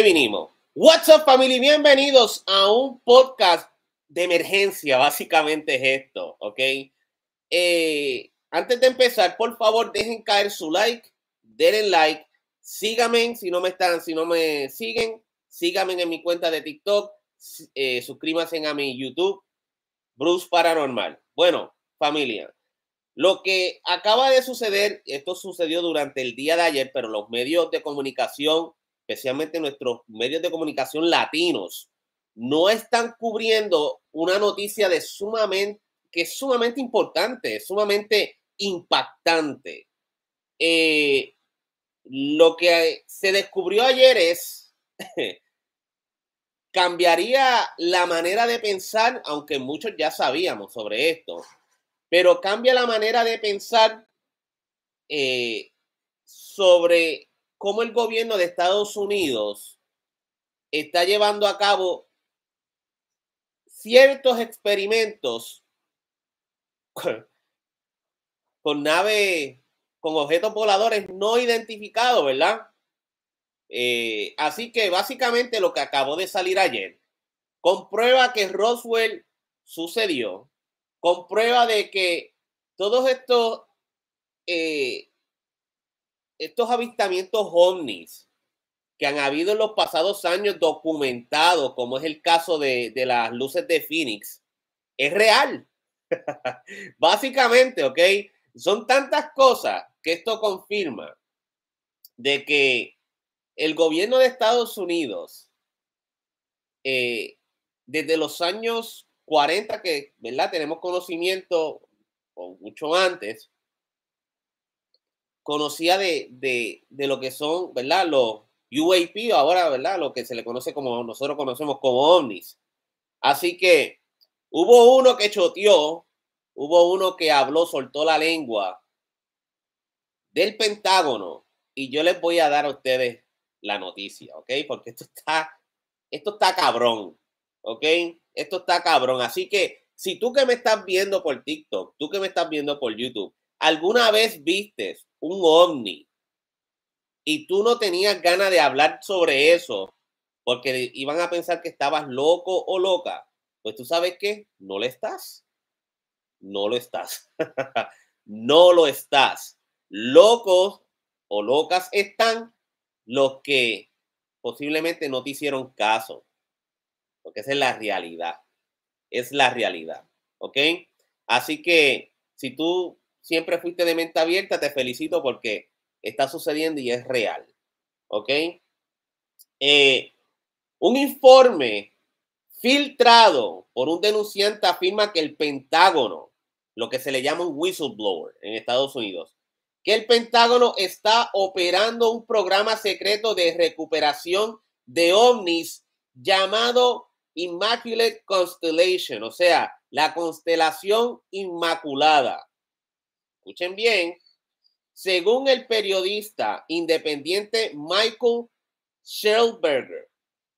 vinimos. What's up, familia? Bienvenidos a un podcast de emergencia, básicamente es esto, ¿ok? Eh, antes de empezar, por favor, dejen caer su like, denle like, síganme si no me están, si no me siguen, síganme en mi cuenta de TikTok, eh, suscríbanse a mi YouTube, Bruce Paranormal. Bueno, familia, lo que acaba de suceder, esto sucedió durante el día de ayer, pero los medios de comunicación especialmente nuestros medios de comunicación latinos, no están cubriendo una noticia de sumamente, que es sumamente importante, sumamente impactante. Eh, lo que se descubrió ayer es, cambiaría la manera de pensar, aunque muchos ya sabíamos sobre esto, pero cambia la manera de pensar eh, sobre cómo el gobierno de Estados Unidos está llevando a cabo ciertos experimentos con, naves, con objetos voladores no identificados, ¿verdad? Eh, así que básicamente lo que acabó de salir ayer comprueba que Roswell sucedió, comprueba de que todos estos eh, estos avistamientos ovnis que han habido en los pasados años documentados, como es el caso de, las luces de Phoenix, es real. Básicamente, ¿ok? Son tantas cosas que esto confirma de que el gobierno de Estados Unidos, eh, desde los años 40, que ¿verdad? tenemos conocimiento, o mucho antes, conocía de, lo que son, ¿verdad? Los UAP, ahora, ¿verdad? Lo que se le conoce como nosotros conocemos como ovnis. Así que hubo uno que choteó, hubo uno que habló, soltó la lengua del Pentágono. Y yo les voy a dar a ustedes la noticia, ¿ok? Porque esto está, esto está cabrón, ¿ok? Esto está cabrón. Así que si tú que me estás viendo por TikTok, tú que me estás viendo por YouTube, ¿Alguna vez viste un ovni y tú no tenías ganas de hablar sobre eso porque iban a pensar que estabas loco o loca? Pues tú sabes que no lo estás. No lo estás. no lo estás. Locos o locas están los que posiblemente no te hicieron caso. Porque esa es la realidad. Es la realidad. ¿Ok? Así que si tú siempre fuiste de mente abierta, te felicito porque está sucediendo y es real. ¿Ok? Eh, un informe filtrado por un denunciante afirma que el Pentágono, lo que se le llama un whistleblower en Estados Unidos, que el Pentágono está operando un programa secreto de recuperación de ovnis llamado Immaculate Constellation, o sea, la constelación inmaculada escuchen bien, según el periodista independiente Michael Schellberger,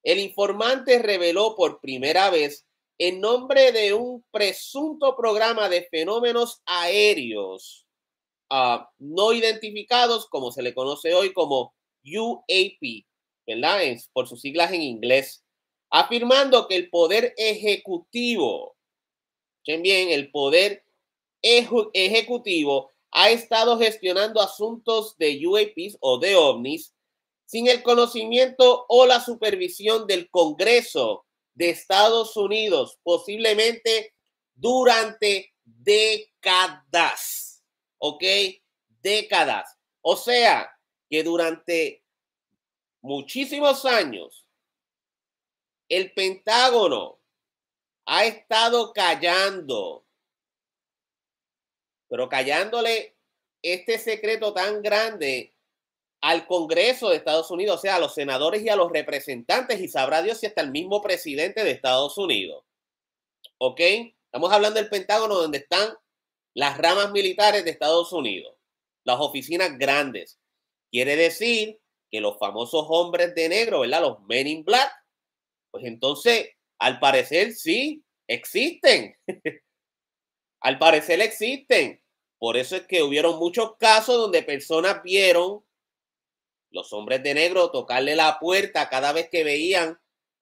el informante reveló por primera vez en nombre de un presunto programa de fenómenos aéreos ah, no identificados, como se le conoce hoy como UAP, ¿verdad? por sus siglas en inglés, afirmando que el poder ejecutivo, escuchen bien, el poder ejecutivo ha estado gestionando asuntos de UAPs o de ovnis sin el conocimiento o la supervisión del Congreso de Estados Unidos, posiblemente durante décadas. ¿Ok? Décadas. O sea, que durante muchísimos años el Pentágono ha estado callando pero callándole este secreto tan grande al Congreso de Estados Unidos, o sea, a los senadores y a los representantes, y sabrá Dios si hasta el mismo presidente de Estados Unidos. ¿Ok? Estamos hablando del Pentágono, donde están las ramas militares de Estados Unidos, las oficinas grandes. Quiere decir que los famosos hombres de negro, ¿verdad? Los men in black, pues entonces, al parecer sí, existen. al parecer existen. Por eso es que hubieron muchos casos donde personas vieron los hombres de negro tocarle la puerta cada vez que veían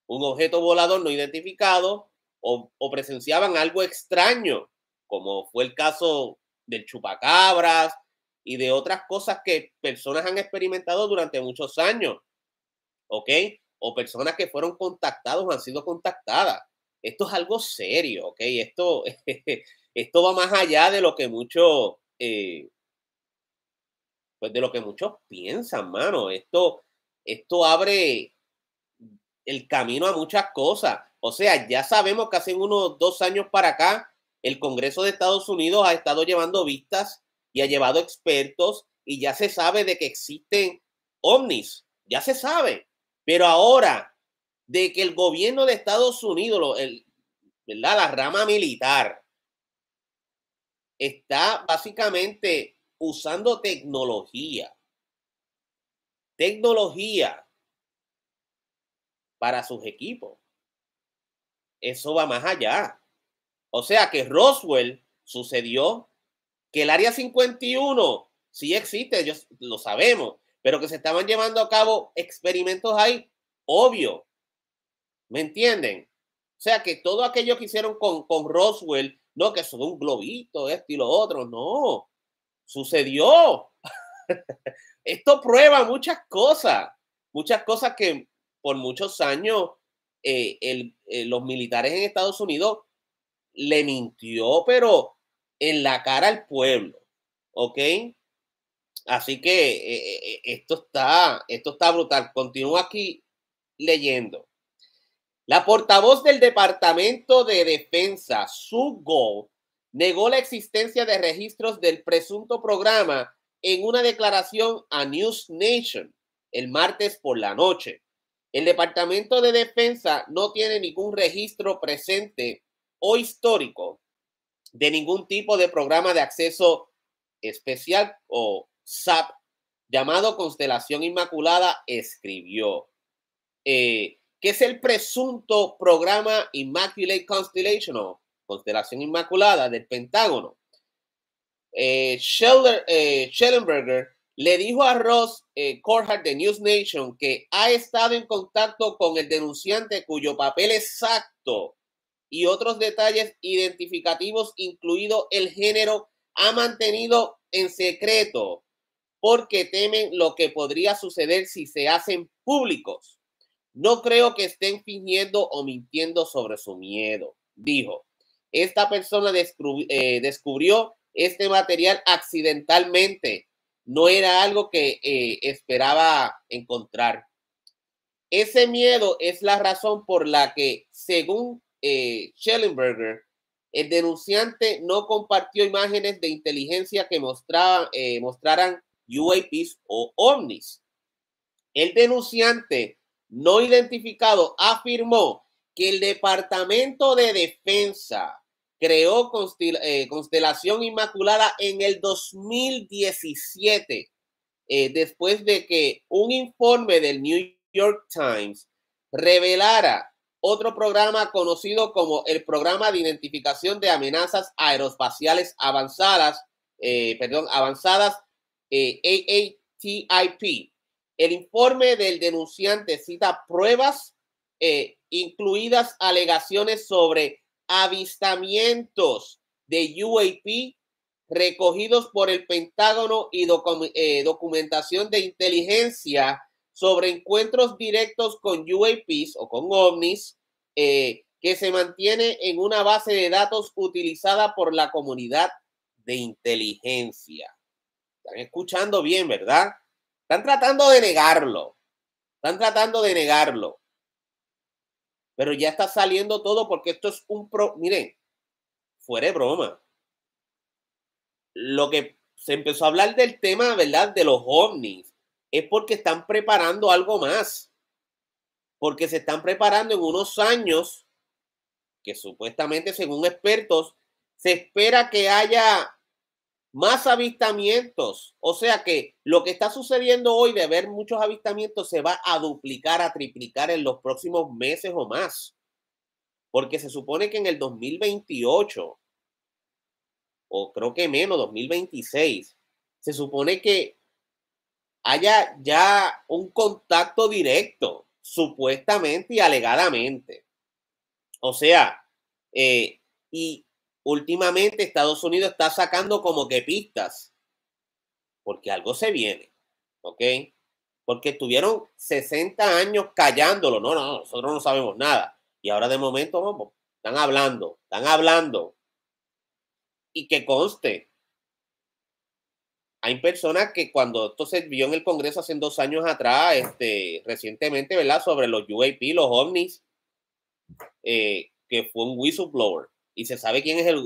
un objeto volador no identificado o, presenciaban algo extraño, como fue el caso del chupacabras y de otras cosas que personas han experimentado durante muchos años. ¿Ok? O personas que fueron contactados o han sido contactadas. Esto es algo serio, ¿ok? Esto Esto va más allá de lo que muchos, eh, pues de lo que muchos piensan, mano. Esto, esto abre el camino a muchas cosas. O sea, ya sabemos que hace unos dos años para acá, el Congreso de Estados Unidos ha estado llevando vistas y ha llevado expertos y ya se sabe de que existen ovnis, ya se sabe. Pero ahora, de que el gobierno de Estados Unidos, el, ¿verdad? la rama militar, está básicamente usando tecnología, tecnología para sus equipos. Eso va más allá. O sea que Roswell sucedió, que el área 51 sí existe, ellos lo sabemos, pero que se estaban llevando a cabo experimentos ahí, obvio. ¿Me entienden? O sea que todo aquello que hicieron con, con Roswell no, que son un globito, esto y lo otro, no, sucedió. Esto prueba muchas cosas, muchas cosas que por muchos años eh, eh, los militares en Estados Unidos le mintió, pero en la cara al pueblo, ¿ok? Así que eh, esto, está, esto está brutal. Continúo aquí leyendo. La portavoz del Departamento de Defensa, Sue Go, negó la existencia de registros del presunto programa en una declaración a News Nation el martes por la noche. El Departamento de Defensa no tiene ningún registro presente o histórico de ningún tipo de programa de acceso especial o SAP llamado Constelación Inmaculada, escribió. Eh, que es el presunto programa Immaculate Constellation o Constelación Inmaculada del Pentágono. Eh, eh, Schellenberger le dijo a Ross eh, Corhart de News Nation que ha estado en contacto con el denunciante cuyo papel exacto y otros detalles identificativos, incluido el género, ha mantenido en secreto porque temen lo que podría suceder si se hacen públicos. No creo que estén fingiendo o mintiendo sobre su miedo, dijo. Esta persona eh, descubrió este material accidentalmente. No era algo que eh, esperaba encontrar. Ese miedo es la razón por la que, según eh, Schellenberger, el denunciante no compartió imágenes de inteligencia que mostraran UAPs o OVNIs. El denunciante no identificado afirmó que el Departamento de Defensa creó eh, Constelación Inmaculada en el 2017, eh, después de que un informe del New York Times revelara otro programa conocido como el Programa de Identificación de Amenazas Aeroespaciales Avanzadas, eh, perdón, Avanzadas AATIP, el informe del denunciante cita pruebas, eh, incluidas alegaciones sobre avistamientos de UAP recogidos por el Pentágono y eh, documentación de inteligencia sobre encuentros directos con UAPs o con ovnis eh, que se mantiene en una base de datos utilizada por la comunidad de inteligencia. Están escuchando bien, ¿verdad? Están tratando de negarlo. Están tratando de negarlo. Pero ya está saliendo todo porque esto es un pro. Miren, fuera de broma. Lo que se empezó a hablar del tema, ¿verdad? De los ovnis. Es porque están preparando algo más. Porque se están preparando en unos años que supuestamente, según expertos, se espera que haya más avistamientos. O sea que lo que está sucediendo hoy de ver muchos avistamientos se va a duplicar, a triplicar en los próximos meses o más. Porque se supone que en el 2028, o creo que menos, 2026, se supone que haya ya un contacto directo, supuestamente y alegadamente. O sea, eh, y últimamente Estados Unidos está sacando como que pistas, porque algo se viene, ¿ok? Porque estuvieron 60 años callándolo, no, no, nosotros no sabemos nada. Y ahora de momento, vamos, están hablando, están hablando. Y que conste, hay personas que cuando esto se vio en el Congreso hace dos años atrás, este, recientemente, ¿verdad? Sobre los UAP, los ovnis, eh, que fue un whistleblower y se sabe quién es el,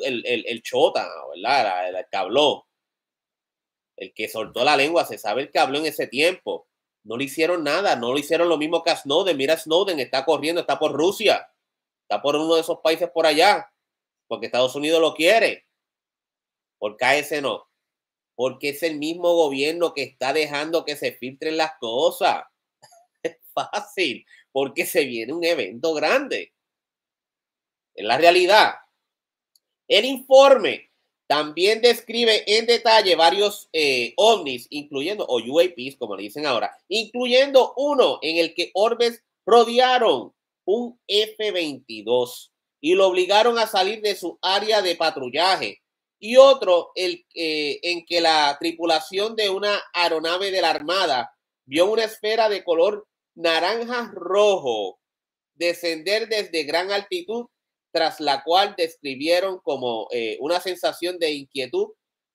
chota, ¿verdad? El, que habló. El que soltó la lengua, se sabe el que habló en ese tiempo. No le hicieron nada, no le hicieron lo mismo que a Snowden. Mira, Snowden está corriendo, está por Rusia, está por uno de esos países por allá, porque Estados Unidos lo quiere. Por ese no. Porque es el mismo gobierno que está dejando que se filtren las cosas. Es fácil, porque se viene un evento grande. Es la realidad el informe también describe en detalle varios eh, ovnis, incluyendo, o UAPs, como le dicen ahora, incluyendo uno en el que orbes rodearon un F-22 y lo obligaron a salir de su área de patrullaje. Y otro el, eh, en que la tripulación de una aeronave de la Armada vio una esfera de color naranja rojo descender desde gran altitud tras la cual describieron como eh, una sensación de inquietud,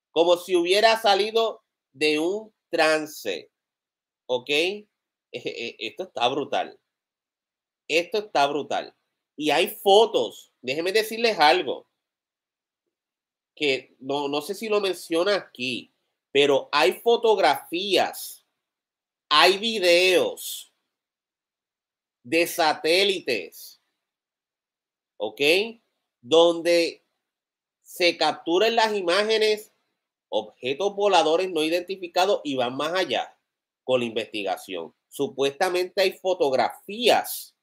como si hubiera salido de un trance. ¿Ok? E, e, esto está brutal. Esto está brutal. Y hay fotos. Déjenme decirles algo. Que no, no sé si lo menciona aquí, pero hay fotografías, hay videos de satélites ¿ok? Donde se capturan las imágenes, objetos voladores no identificados y van más allá con la investigación. Supuestamente hay fotografías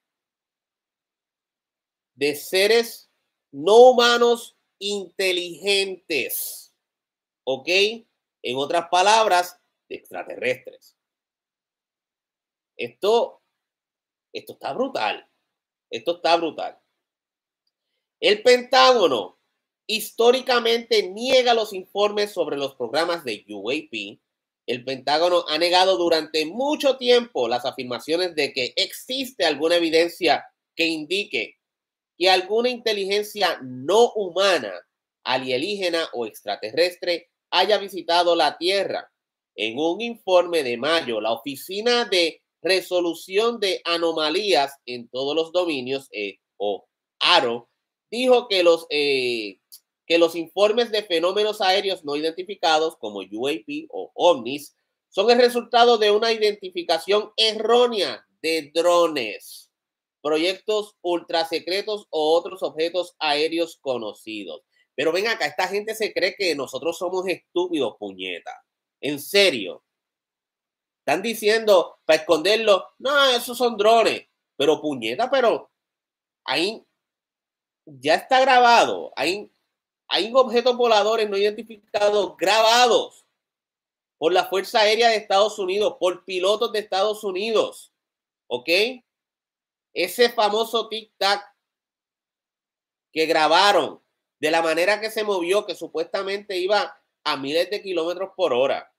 de seres no humanos inteligentes, ¿ok? En otras palabras, de extraterrestres. Esto, esto está brutal. Esto está brutal. El Pentágono históricamente niega los informes sobre los programas de UAP. El Pentágono ha negado durante mucho tiempo las afirmaciones de que existe alguna evidencia que indique que alguna inteligencia no humana, alienígena o extraterrestre haya visitado la Tierra. En un informe de mayo, la Oficina de Resolución de Anomalías en todos los dominios, eh, o ARO, dijo que los, eh, que los informes de fenómenos aéreos no identificados como UAP o OVNIS son el resultado de una identificación errónea de drones, proyectos ultrasecretos o otros objetos aéreos conocidos. Pero ven acá, esta gente se cree que nosotros somos estúpidos, puñeta. En serio. Están diciendo para esconderlo, no, esos son drones. Pero puñeta, pero ahí ya está grabado. Hay, hay objetos voladores no identificados grabados por la Fuerza Aérea de Estados Unidos, por pilotos de Estados Unidos. ¿Ok? Ese famoso tic-tac que grabaron de la manera que se movió, que supuestamente iba a miles de kilómetros por hora.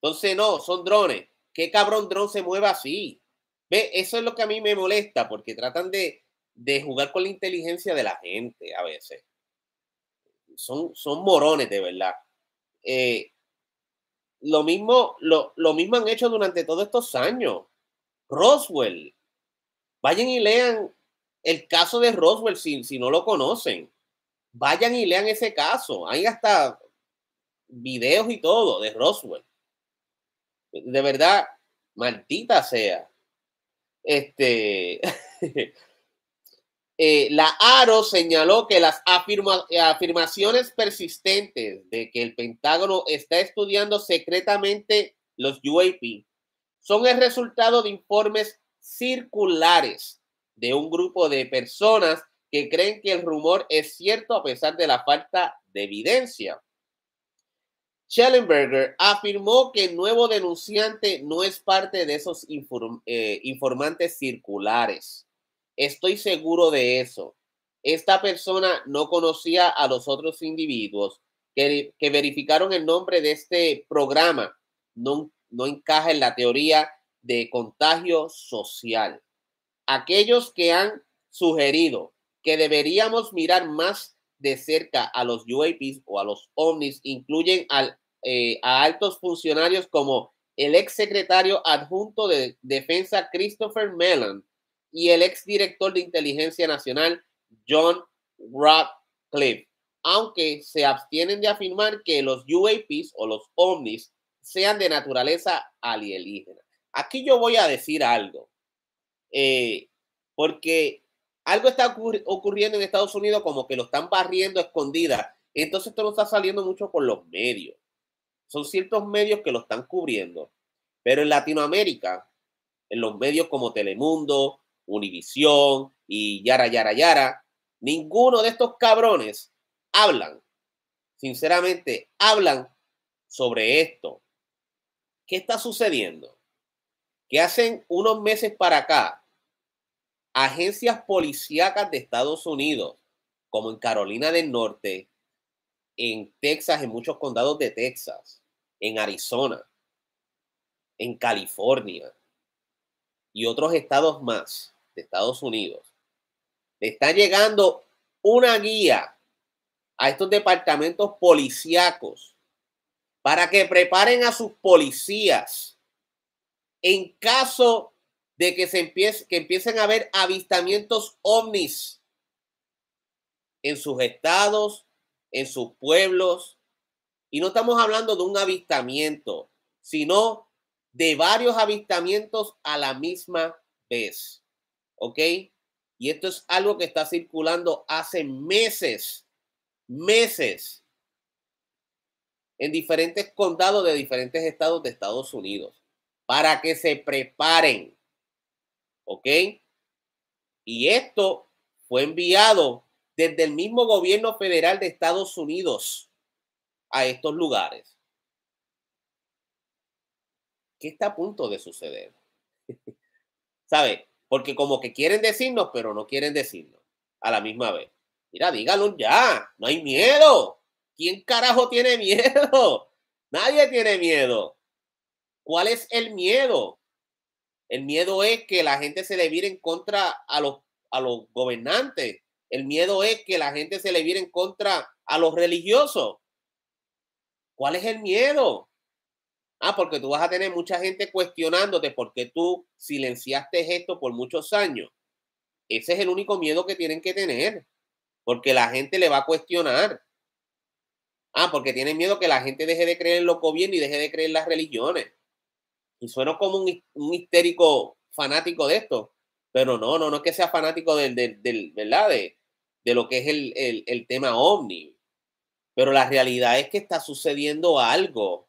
Entonces, no, son drones. ¿Qué cabrón dron se mueve así? ¿Ve? Eso es lo que a mí me molesta, porque tratan de de jugar con la inteligencia de la gente a veces. Son, son morones de verdad. Eh, lo, mismo, lo, mismo han hecho durante todos estos años. Roswell. Vayan y lean el caso de Roswell si, si no lo conocen. Vayan y lean ese caso. Hay hasta videos y todo de Roswell. De verdad, maldita sea. Este, Eh, la ARO señaló que las afirmaciones persistentes de que el Pentágono está estudiando secretamente los UAP son el resultado de informes circulares de un grupo de personas que creen que el rumor es cierto a pesar de la falta de evidencia. Schellenberger afirmó que el nuevo denunciante no es parte de esos eh, informantes circulares. Estoy seguro de eso. Esta persona no conocía a los otros individuos que, verificaron el nombre de este programa. No, no encaja en la teoría de contagio social. Aquellos que han sugerido que deberíamos mirar más de cerca a los UAPs o a los OVNIs incluyen eh, a altos funcionarios como el ex secretario adjunto de Defensa Christopher Mellon y el director de Inteligencia Nacional, John Radcliffe, aunque se abstienen de afirmar que los UAPs o los ovnis sean de naturaleza alienígena. Aquí yo voy a decir algo, eh, porque algo está ocurriendo en Estados Unidos como que lo están barriendo escondida. Entonces esto no está saliendo mucho por los medios. Son ciertos medios que lo están cubriendo. Pero en Latinoamérica, en los medios como Telemundo, Univisión y Yara, Yara, Yara. Ninguno de estos cabrones hablan, sinceramente, hablan sobre esto. ¿Qué está sucediendo? Que hacen unos meses para acá, agencias policíacas de Estados Unidos, como en Carolina del Norte, en Texas, en muchos condados de Texas, en Arizona, en California y otros estados más, Estados Unidos, le está llegando una guía a estos departamentos policíacos para que preparen a sus policías en caso de que, se empiece, que empiecen a haber avistamientos ovnis en sus estados, en sus pueblos. Y no estamos hablando de un avistamiento, sino de varios avistamientos a la misma vez. ¿ok? Y esto es algo que está circulando hace meses, meses, en diferentes condados de diferentes estados de Estados Unidos, para que se preparen, ¿ok? Y esto fue enviado desde el mismo gobierno federal de Estados Unidos a estos lugares. ¿Qué está a punto de suceder? ¿Sabe? Porque como que quieren decirnos, pero no quieren decirnos a la misma vez. Mira, dígalo ya, no hay miedo. ¿Quién carajo tiene miedo? Nadie tiene miedo. ¿Cuál es el miedo? El miedo es que la gente se le vire en contra a los, a los gobernantes. El miedo es que la gente se le vire en contra a los religiosos. ¿Cuál es el miedo? Ah, porque tú vas a tener mucha gente cuestionándote porque tú silenciaste esto por muchos años. Ese es el único miedo que tienen que tener, porque la gente le va a cuestionar. Ah, porque tienen miedo que la gente deje de creer en los gobiernos y deje de creer en las religiones. Y sueno como un, histérico fanático de esto, pero no, no, no es que sea fanático del, del, ¿verdad? De, lo que es el, el tema ovni. Pero la realidad es que está sucediendo algo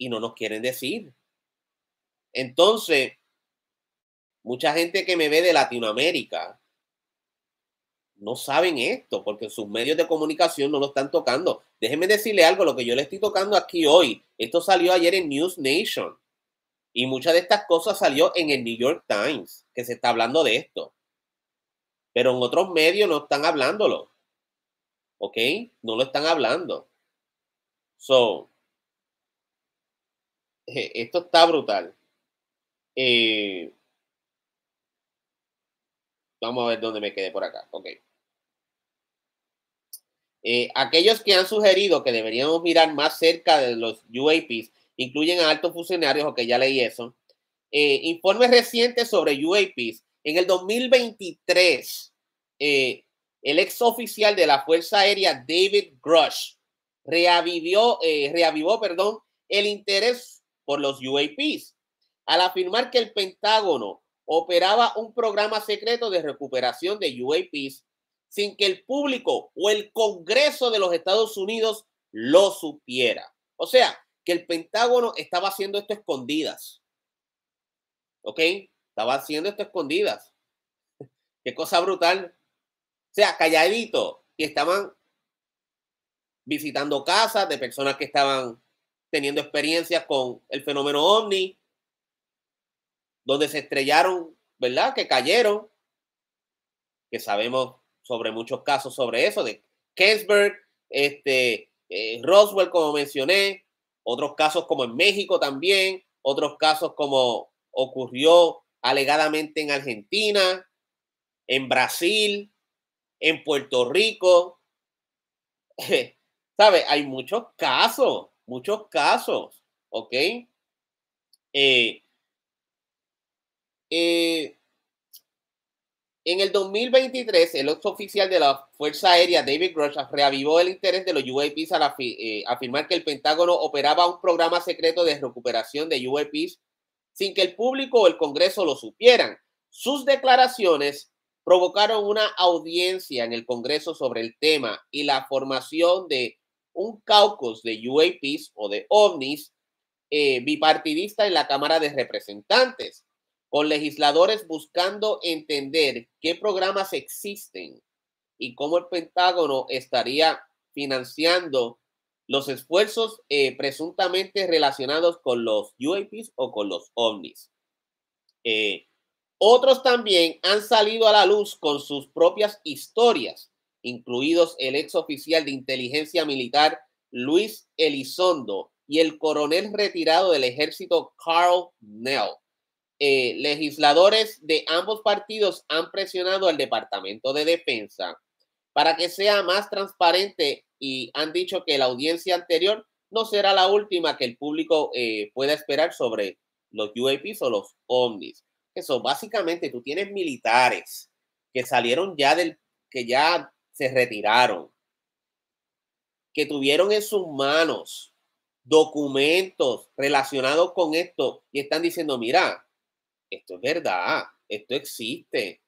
y no nos quieren decir. Entonces, mucha gente que me ve de Latinoamérica no saben esto porque sus medios de comunicación no lo están tocando. Déjenme decirle algo, lo que yo le estoy tocando aquí hoy, esto salió ayer en News Nation y muchas de estas cosas salió en el New York Times, que se está hablando de esto. Pero en otros medios no están hablándolo. ¿Ok? No lo están hablando. So, eh, esto está brutal. Eh, vamos a ver dónde me quedé por acá. Ok. Eh, aquellos que han sugerido que deberíamos mirar más cerca de los UAPs incluyen a altos funcionarios, aunque ya leí eso. informes recientes sobre UAPs. En el 2023, el ex oficial de la Fuerza Aérea David Grush reavivió, reavivó el interés por los UAPs, al afirmar que el Pentágono operaba un programa secreto de recuperación de UAPs sin que el público o el Congreso de los Estados Unidos lo supiera. O sea, que el Pentágono estaba haciendo esto escondidas. ¿Ok? Estaba haciendo esto escondidas. Qué cosa brutal. O sea, calladito. Y estaban visitando casas de personas que estaban teniendo experiencias con el fenómeno ovni, donde se estrellaron, ¿verdad? Que cayeron, que sabemos sobre muchos casos sobre eso, de Kensberg, este, eh, Roswell, como mencioné, otros casos como en México también, otros casos como ocurrió alegadamente en Argentina, en Brasil, en Puerto Rico. ¿Sabe? Hay muchos casos muchos casos, ¿ok? Eh, eh, en el 2023, el ex oficial de la Fuerza Aérea, David Grush, reavivó el interés de los UAPs al eh, afirmar que el Pentágono operaba un programa secreto de recuperación de UAPs sin que el público o el Congreso lo supieran. Sus declaraciones provocaron una audiencia en el Congreso sobre el tema y la formación de un caucus de UAPs o de ovnis eh, bipartidista en la Cámara de Representantes, con legisladores buscando entender qué programas existen y cómo el Pentágono estaría financiando los esfuerzos eh, presuntamente relacionados con los UAPs o con los ovnis. Eh, otros también han salido a la luz con sus propias historias incluidos el ex oficial de inteligencia militar Luis Elizondo y el coronel retirado del ejército Carl Nell. Eh, legisladores de ambos partidos han presionado al Departamento de Defensa para que sea más transparente y han dicho que la audiencia anterior no será la última que el público eh, pueda esperar sobre los UAPs o los ovnis. Eso, básicamente, tú tienes militares que salieron ya del, que ya se retiraron, que tuvieron en sus manos documentos relacionados con esto y están diciendo, mira, esto es verdad, esto existe,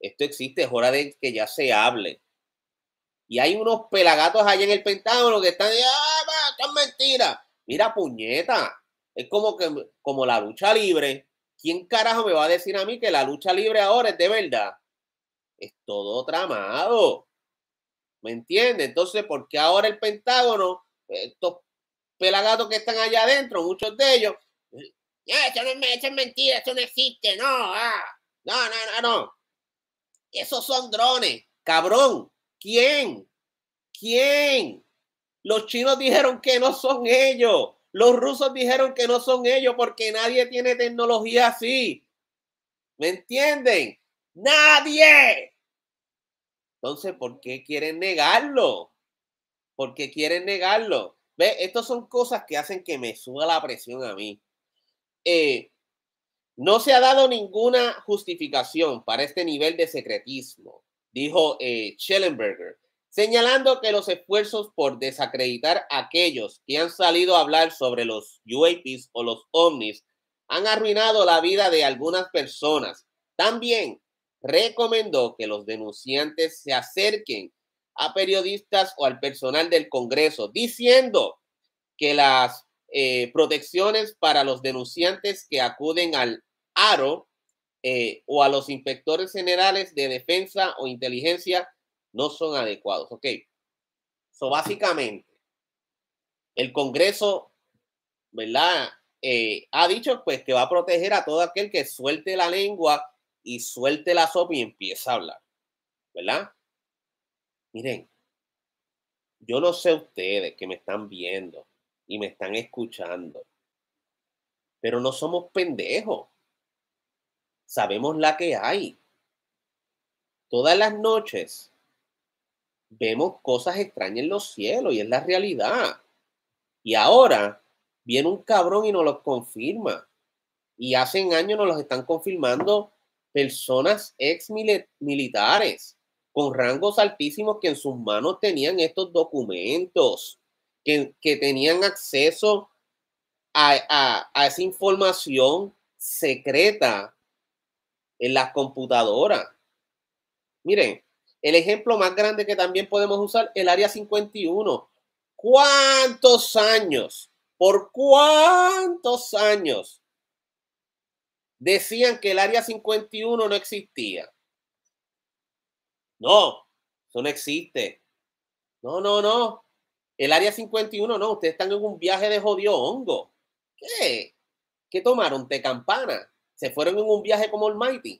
esto existe, es hora de que ya se hable. Y hay unos pelagatos allá en el Pentágono que están, ¡ah, mentira! Mira, puñeta, es como, que, como la lucha libre. ¿Quién carajo me va a decir a mí que la lucha libre ahora es de verdad? Es todo tramado. ¿Me entiendes? Entonces, porque ahora el Pentágono, estos pelagatos que están allá adentro, muchos de ellos, eh, eso no es, mentira, eso no existe, no, ah, no, no, no, no. Esos son drones, cabrón. ¿Quién? ¿Quién? Los chinos dijeron que no son ellos. Los rusos dijeron que no son ellos porque nadie tiene tecnología así. ¿Me entienden? Nadie. Entonces, ¿por qué quieren negarlo? ¿Por qué quieren negarlo? ¿Ve? Estas son cosas que hacen que me suba la presión a mí. Eh, no se ha dado ninguna justificación para este nivel de secretismo, dijo eh, Schellenberger, señalando que los esfuerzos por desacreditar a aquellos que han salido a hablar sobre los UAPs o los ovnis han arruinado la vida de algunas personas. También recomendó que los denunciantes se acerquen a periodistas o al personal del Congreso, diciendo que las eh, protecciones para los denunciantes que acuden al ARO eh, o a los inspectores generales de defensa o inteligencia no son adecuados. Ok. So, básicamente, el Congreso, ¿verdad? Eh, ha dicho pues que va a proteger a todo aquel que suelte la lengua y suelte la sopa y empieza a hablar, ¿verdad? Miren, yo no sé ustedes que me están viendo y me están escuchando, pero no somos pendejos. Sabemos la que hay. Todas las noches vemos cosas extrañas en los cielos y es la realidad. Y ahora viene un cabrón y nos lo confirma. Y hace años nos los están confirmando personas ex militares con rangos altísimos que en sus manos tenían estos documentos, que, tenían acceso a, esa información secreta en las computadoras. Miren, el ejemplo más grande que también podemos usar, el área 51. ¿Cuántos años? ¿Por cuántos años decían que el área 51 no existía. No, eso no existe. No, no, no. El área 51 no, ustedes están en un viaje de jodió hongo. ¿Qué? ¿Qué tomaron? ¿Te campana? ¿Se fueron en un viaje como Almighty?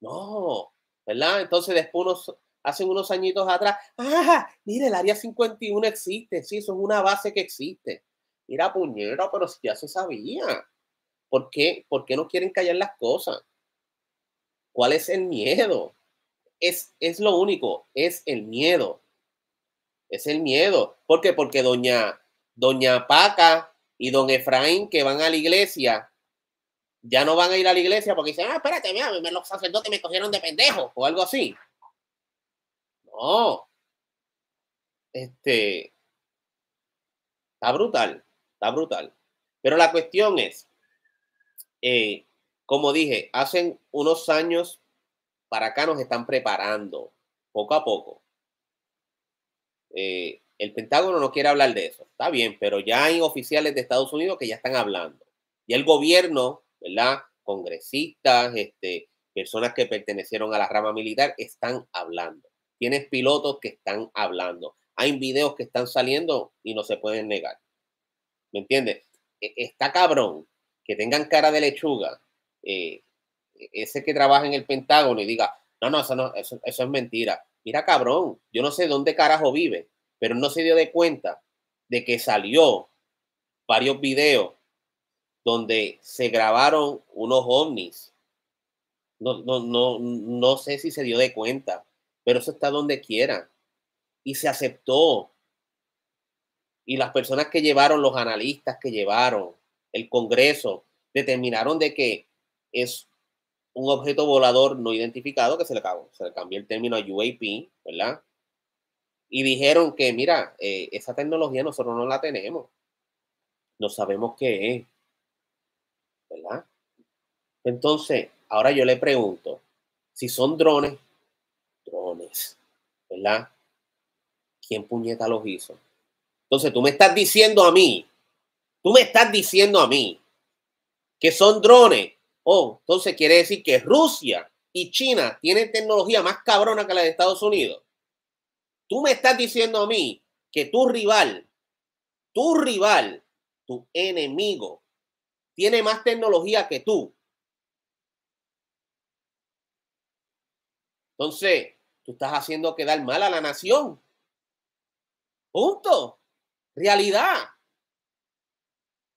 No, ¿verdad? Entonces después unos, hace unos añitos atrás, ah, mira, el área 51 existe, sí, eso es una base que existe. Mira, puñero, pero si ya se sabía. ¿Por qué? ¿Por qué no quieren callar las cosas? ¿Cuál es el miedo? Es, es lo único, es el miedo. Es el miedo. ¿Por qué? Porque doña, doña Paca y don Efraín que van a la iglesia, ya no van a ir a la iglesia porque dicen, ah, espérate, mira, los sacerdotes me cogieron de pendejo o algo así. No. Este. Está brutal, está brutal. Pero la cuestión es, eh, como dije, hace unos años para acá nos están preparando, poco a poco. Eh, el Pentágono no quiere hablar de eso, está bien, pero ya hay oficiales de Estados Unidos que ya están hablando. Y el gobierno, ¿verdad? Congresistas, este, personas que pertenecieron a la rama militar, están hablando. Tienes pilotos que están hablando. Hay videos que están saliendo y no se pueden negar. ¿Me entiendes? E, está cabrón que tengan cara de lechuga, eh, ese que trabaja en el Pentágono y diga, no, no, eso, no es mentira. Mira, cabrón, yo no sé dónde carajo vive, pero no se dio de cuenta de que salió varios videos donde se grabaron unos ovnis. No, no sé si se dio de cuenta, pero eso está donde quiera. Y se aceptó. Y las personas que llevaron, los analistas que llevaron, el Congreso determinaron de que es un objeto volador no identificado que se le, acabó, se cambió el término a UAP, ¿verdad? Y dijeron que, mira, eh, esa tecnología nosotros no la tenemos. No sabemos qué es, ¿verdad? Entonces, ahora yo le pregunto, si son drones, drones, ¿verdad? ¿Quién puñeta los hizo? Entonces, tú me estás diciendo a mí Tú me estás diciendo a mí que son drones. Oh, entonces quiere decir que Rusia y China tienen tecnología más cabrona que la de Estados Unidos. Tú me estás diciendo a mí que tu rival, tu rival, tu enemigo, tiene más tecnología que tú. Entonces, tú estás haciendo quedar mal a la nación. Punto. Realidad.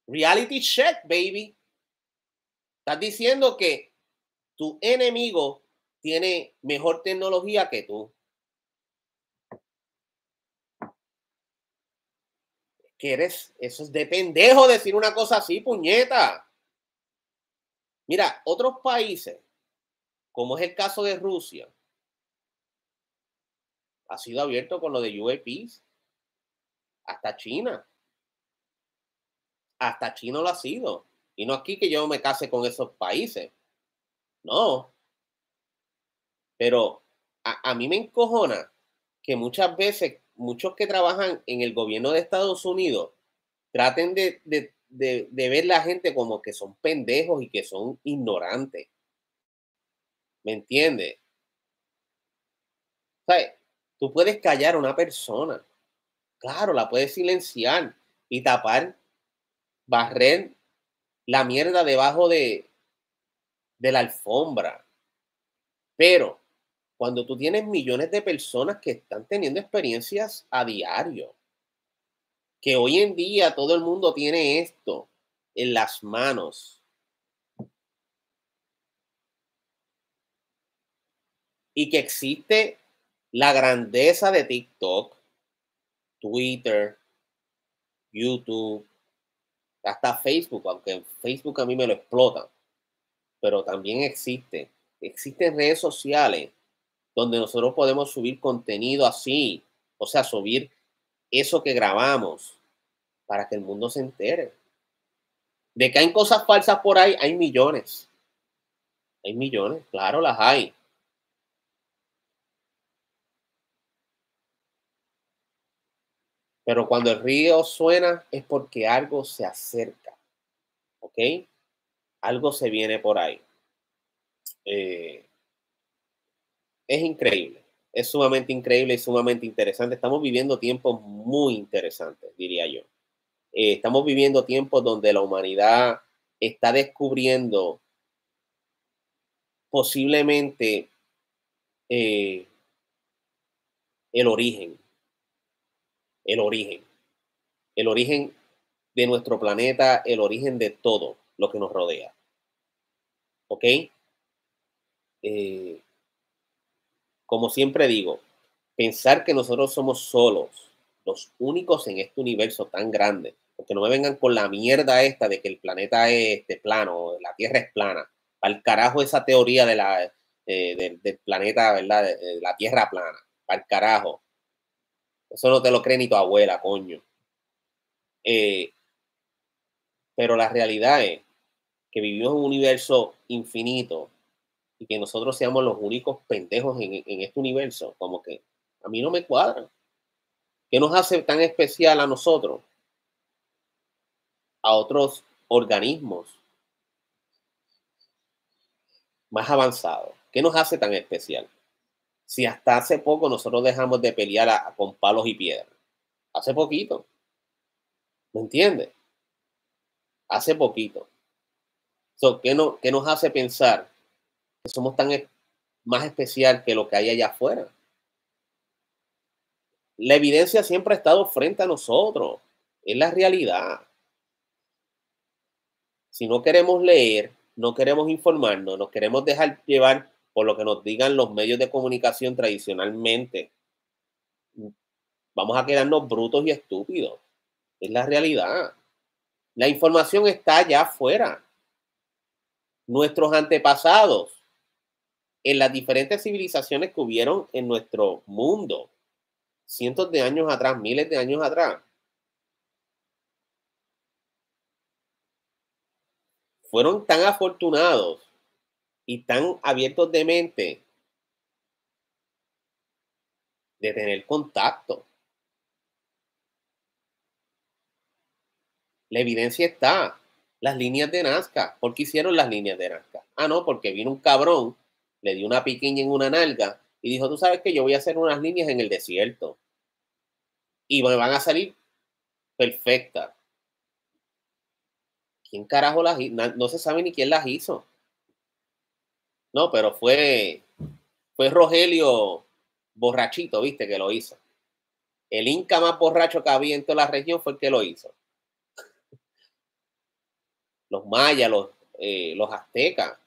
Reality check, baby. Estás diciendo que tu enemigo tiene mejor tecnología que tú. Que eres, eso es de pendejo decir una cosa así, puñeta. Mira, otros países, como es el caso de Rusia, ha sido abierto con lo de UAPs hasta China hasta chino lo ha sido. Y no aquí que yo me case con esos países. No. Pero a, mí me encojona que muchas veces muchos que trabajan en el gobierno de Estados Unidos traten de, de, de, ver la gente como que son pendejos y que son ignorantes. ¿Me entiendes? Tú puedes callar a una persona. Claro, la puedes silenciar y tapar barrer la mierda debajo de, de la alfombra. Pero cuando tú tienes millones de personas que están teniendo experiencias a diario, que hoy en día todo el mundo tiene esto en las manos. Y que existe la grandeza de TikTok, Twitter, YouTube, hasta Facebook, aunque en Facebook a mí me lo explota, pero también existe. Existen redes sociales donde nosotros podemos subir contenido así, o sea, subir eso que grabamos para que el mundo se entere. De que hay cosas falsas por ahí, hay millones. Hay millones, claro, las hay. Pero cuando el río suena es porque algo se acerca. ¿Ok? Algo se viene por ahí. Eh, es increíble. Es sumamente increíble y sumamente interesante. Estamos viviendo tiempos muy interesantes, diría yo. Eh, estamos viviendo tiempos donde la humanidad está descubriendo posiblemente eh, el origen el origen. El origen de nuestro planeta, el origen de todo lo que nos rodea. ¿Ok? Eh, como siempre digo, pensar que nosotros somos solos, los únicos en este universo tan grande, porque no me vengan con la mierda esta de que el planeta es este plano, la Tierra es plana. Al carajo esa teoría de la, eh, del, planeta, ¿verdad? de la Tierra plana. Al carajo. Eso no te lo cree ni tu abuela, coño. Eh, pero la realidad es que vivimos en un universo infinito y que nosotros seamos los únicos pendejos en, en este universo. Como que a mí no me cuadra. ¿Qué nos hace tan especial a nosotros? A otros organismos más avanzados. ¿Qué nos hace tan especial? si hasta hace poco nosotros dejamos de pelear con palos y piedras. Hace poquito. ¿Me entiendes? Hace poquito. So, ¿qué, nos hace pensar que somos tan más especial que lo que hay allá afuera? La evidencia siempre ha estado frente a nosotros. Es la realidad. Si no queremos leer, no queremos informarnos, no queremos dejar llevar por lo que nos digan los medios de comunicación tradicionalmente. Vamos a quedarnos brutos y estúpidos. Es la realidad. La información está allá afuera. Nuestros antepasados en las diferentes civilizaciones que hubieron en nuestro mundo, cientos de años atrás, miles de años atrás, fueron tan afortunados y tan abiertos de mente de tener contacto. La evidencia está. Las líneas de Nazca. ¿Por qué hicieron las líneas de Nazca? Ah, no, porque vino un cabrón, le dio una piquiña en una nalga y dijo, tú sabes que yo voy a hacer unas líneas en el desierto. Y me van a salir perfectas. ¿Quién carajo las hizo? no se sabe ni quién las hizo. No, pero fue, fue Rogelio borrachito, viste, que lo hizo. El Inca más borracho que había en toda la región fue el que lo hizo. Los mayas, los, eh, los aztecas.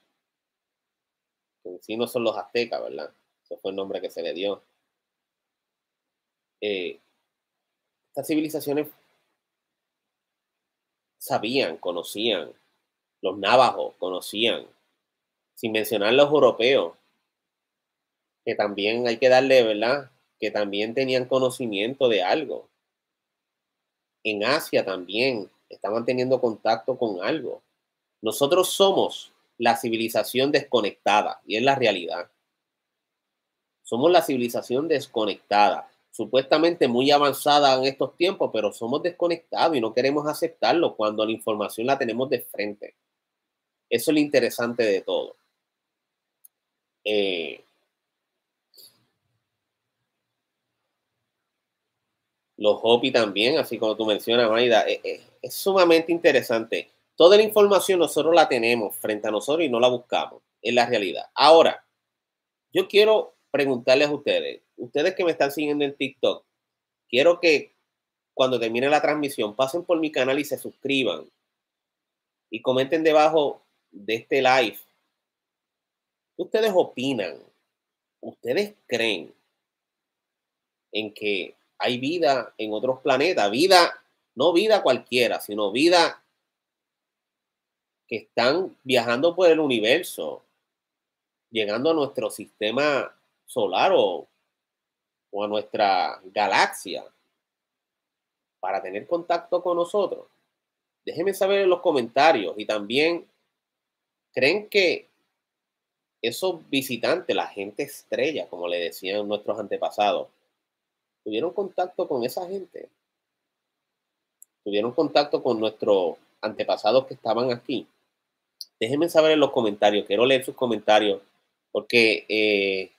Si no son los aztecas, ¿verdad? Eso fue el nombre que se le dio. Eh, estas civilizaciones sabían, conocían. Los navajos conocían sin mencionar los europeos, que también hay que darle, ¿verdad? Que también tenían conocimiento de algo. En Asia también estaban teniendo contacto con algo. Nosotros somos la civilización desconectada y es la realidad. Somos la civilización desconectada, supuestamente muy avanzada en estos tiempos, pero somos desconectados y no queremos aceptarlo cuando la información la tenemos de frente. Eso es lo interesante de todo. Eh, los Hopi también, así como tú mencionas, Maida, eh, eh, es, sumamente interesante. Toda la información nosotros la tenemos frente a nosotros y no la buscamos, es la realidad. Ahora, yo quiero preguntarles a ustedes, ustedes que me están siguiendo en TikTok, quiero que cuando termine la transmisión pasen por mi canal y se suscriban y comenten debajo de este live ustedes opinan? ¿Ustedes creen en que hay vida en otros planetas? Vida, no vida cualquiera, sino vida que están viajando por el universo, llegando a nuestro sistema solar o a nuestra galaxia para tener contacto con nosotros. Déjenme saber en los comentarios y también creen que esos visitantes, la gente estrella, como le decían nuestros antepasados, tuvieron contacto con esa gente. Tuvieron contacto con nuestros antepasados que estaban aquí. Déjenme saber en los comentarios, quiero leer sus comentarios, porque eh,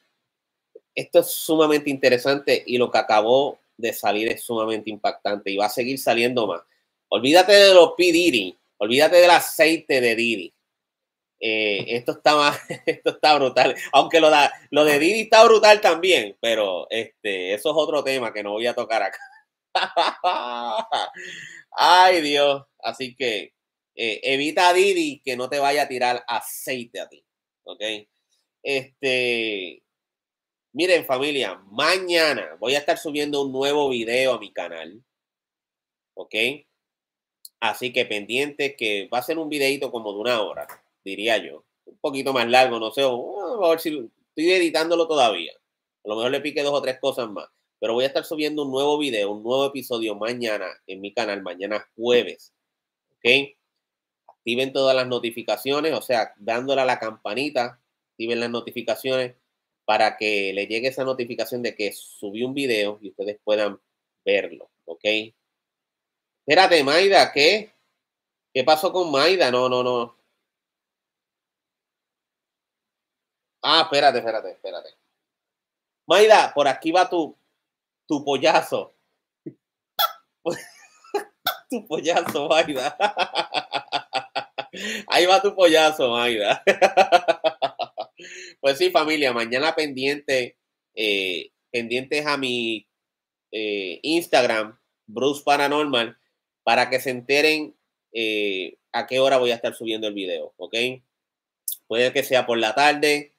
esto es sumamente interesante y lo que acabó de salir es sumamente impactante y va a seguir saliendo más. Olvídate de los P. olvídate del aceite de Didi. Eh, esto, está esto está brutal. Aunque lo, da, lo de Didi está brutal también, pero este, eso es otro tema que no voy a tocar acá. Ay, Dios. Así que eh, evita a Didi que no te vaya a tirar aceite a ti. ¿Ok? Este. Miren, familia, mañana voy a estar subiendo un nuevo video a mi canal. ¿Ok? Así que pendiente que va a ser un videito como de una hora diría yo. Un poquito más largo, no sé, ah, a ver si estoy editándolo todavía. A lo mejor le pique dos o tres cosas más. Pero voy a estar subiendo un nuevo video, un nuevo episodio mañana en mi canal, mañana jueves. ¿Ok? Activen todas las notificaciones, o sea, dándole a la campanita, activen las notificaciones para que le llegue esa notificación de que subí un video y ustedes puedan verlo. ¿Ok? Espérate, Maida, ¿qué? ¿Qué pasó con Maida? No, no, no. Ah, espérate, espérate, espérate. Maida, por aquí va tu, tu pollazo. tu pollazo, Maida. Ahí va tu pollazo, Maida. Pues sí, familia, mañana pendiente, eh, pendientes a mi eh, Instagram, Bruce Paranormal, para que se enteren eh, a qué hora voy a estar subiendo el video, ¿ok? Puede que sea por la tarde,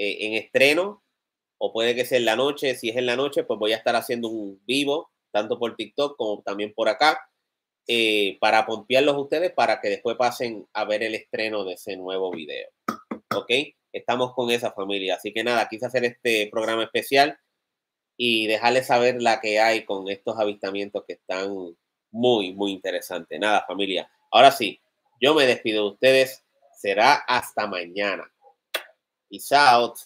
eh, en estreno o puede que sea en la noche. Si es en la noche, pues voy a estar haciendo un vivo, tanto por TikTok como también por acá, eh, para pompearlos a ustedes para que después pasen a ver el estreno de ese nuevo video. ¿Ok? Estamos con esa familia. Así que nada, quise hacer este programa especial y dejarles saber la que hay con estos avistamientos que están muy, muy interesantes. Nada, familia. Ahora sí, yo me despido de ustedes. Será hasta mañana. is out.